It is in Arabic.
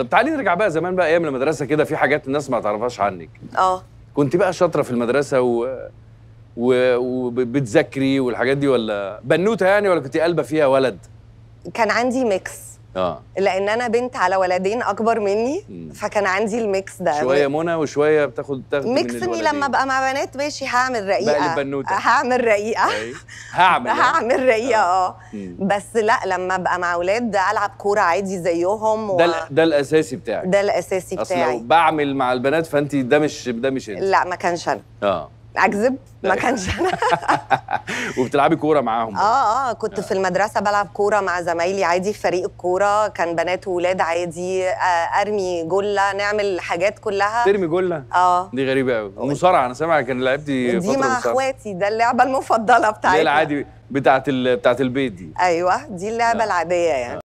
طب تعالي نرجع بقى زمان بقى ايام المدرسه كده في حاجات الناس ما تعرفهاش عنك اه كنت بقى شاطره في المدرسه و... و... وبتذاكري والحاجات دي ولا بنوته يعني ولا كنت قلبه فيها ولد كان عندي ميكس اه لان انا بنت على ولدين اكبر مني مم. فكان عندي الميكس ده شويه منى وشويه بتاخد تاخد ميكس من لما ابقى مع بنات ماشي هعمل رقيقه بنوته هعمل رقيقه هعمل هعمل رقيقه اه, آه. بس لا لما ابقى مع اولاد العب كوره عادي زيهم و... ده ده الاساسي بتاعك ده الاساسي بتاعي اصل لو بعمل مع البنات فانت ده مش ده مش انت لا ما كانش انا اه اكذب ما كانش انا وبتلعبي كوره معاهم اه اه كنت آه. في المدرسه بلعب كوره مع زمايلي عادي في فريق الكوره كان بنات واولاد عادي آه ارمي جله نعمل حاجات كلها ترمي جله اه دي غريبه قوي المصارعه انا سامع كان لعبتي دي مع اخواتي ده اللعبه المفضله بتاعتي العادي بتاعت بتاعت البيت دي ايوه دي اللعبه آه. العاديه يعني آه.